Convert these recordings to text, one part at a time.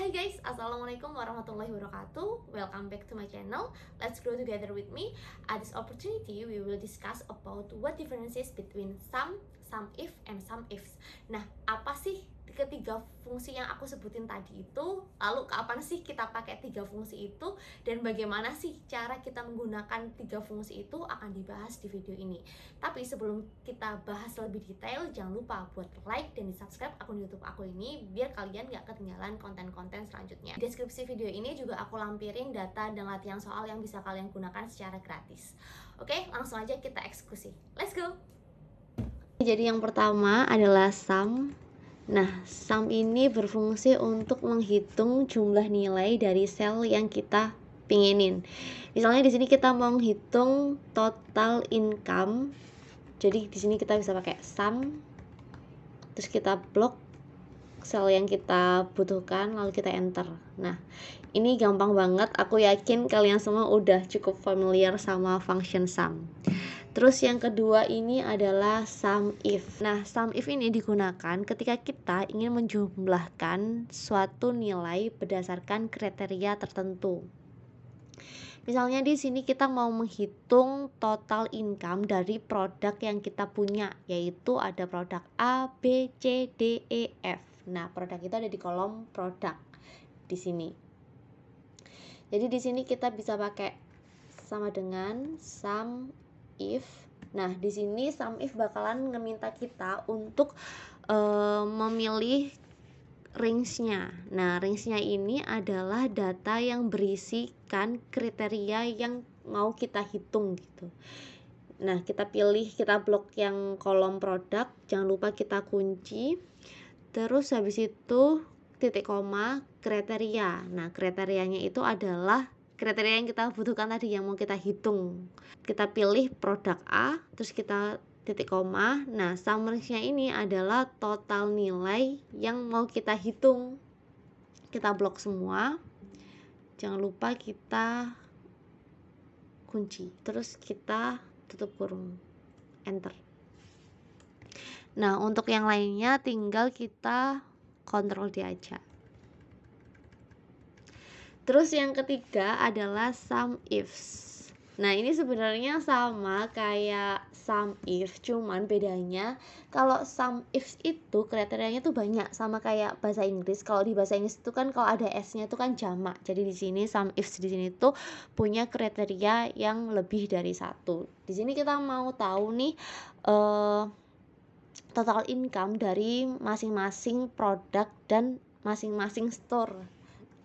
Hai guys, Assalamualaikum warahmatullahi wabarakatuh Welcome back to my channel Let's grow together with me At this opportunity, we will discuss about what differences between some, some if, and some ifs Nah, apa sih ketiga fungsi yang aku sebutin tadi itu lalu kapan sih kita pakai tiga fungsi itu dan bagaimana sih cara kita menggunakan tiga fungsi itu akan dibahas di video ini tapi sebelum kita bahas lebih detail jangan lupa buat like dan di subscribe akun youtube aku ini biar kalian gak ketinggalan konten-konten selanjutnya di deskripsi video ini juga aku lampirin data dan latihan soal yang bisa kalian gunakan secara gratis oke langsung aja kita eksekusi let's go jadi yang pertama adalah sum Nah, sum ini berfungsi untuk menghitung jumlah nilai dari sel yang kita pinginin. Misalnya di sini kita mau menghitung total income. Jadi di sini kita bisa pakai sum terus kita blok sel yang kita butuhkan lalu kita enter. Nah, ini gampang banget. Aku yakin kalian semua udah cukup familiar sama function sum. Terus yang kedua ini adalah sum if. Nah, sum if ini digunakan ketika kita ingin menjumlahkan suatu nilai berdasarkan kriteria tertentu. Misalnya di sini kita mau menghitung total income dari produk yang kita punya, yaitu ada produk A, B, C, D, E, F. Nah, produk itu ada di kolom produk di sini. Jadi di sini kita bisa pakai sama dengan sum if. Nah, di sini sum if bakalan ngeminta kita untuk uh, memilih range-nya. Nah, range-nya ini adalah data yang berisikan kriteria yang mau kita hitung gitu. Nah, kita pilih kita blok yang kolom produk, jangan lupa kita kunci. Terus habis itu titik koma kriteria. Nah, kriterianya itu adalah kriteria yang kita butuhkan tadi yang mau kita hitung kita pilih produk A terus kita titik koma nah summary-nya ini adalah total nilai yang mau kita hitung kita blok semua jangan lupa kita kunci terus kita tutup kurung enter nah untuk yang lainnya tinggal kita kontrol dia aja Terus yang ketiga adalah some ifs. Nah, ini sebenarnya sama kayak some if, cuman bedanya kalau some ifs itu kriterianya tuh banyak sama kayak bahasa Inggris. Kalau di bahasa Inggris itu kan kalau ada s-nya itu kan jamak. Jadi di sini some ifs di sini tuh punya kriteria yang lebih dari satu. Di sini kita mau tahu nih uh, total income dari masing-masing produk dan masing-masing store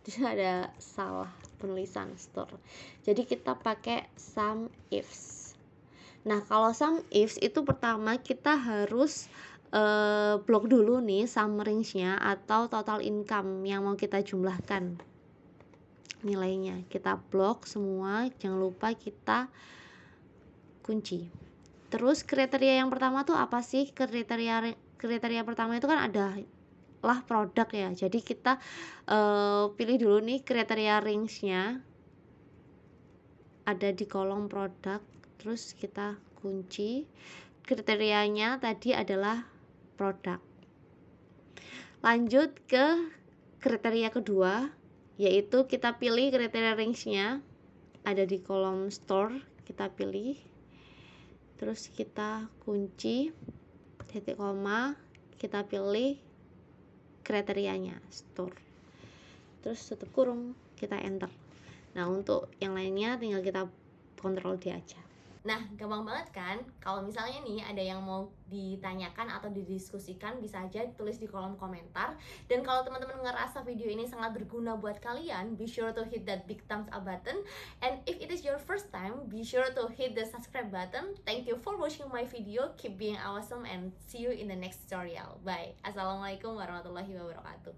di sini ada salah penulisan store jadi kita pakai some ifs nah kalau some ifs itu pertama kita harus uh, blok dulu nih sum range-nya atau total income yang mau kita jumlahkan nilainya kita blok semua jangan lupa kita kunci terus kriteria yang pertama tuh apa sih kriteria kriteria pertama itu kan ada lah produk ya jadi kita uh, pilih dulu nih kriteria ringsnya ada di kolom produk terus kita kunci kriterianya tadi adalah produk lanjut ke kriteria kedua yaitu kita pilih kriteria ringsnya ada di kolom store kita pilih terus kita kunci titik koma kita pilih kriterianya store terus tutup kurung kita enter nah untuk yang lainnya tinggal kita kontrol dia aja Nah, gampang banget kan? Kalau misalnya nih ada yang mau ditanyakan atau didiskusikan bisa aja tulis di kolom komentar. Dan kalau teman-teman ngerasa video ini sangat berguna buat kalian, be sure to hit that big thumbs up button. And if it is your first time, be sure to hit the subscribe button. Thank you for watching my video. Keep being awesome and see you in the next tutorial. Bye. Assalamualaikum warahmatullahi wabarakatuh.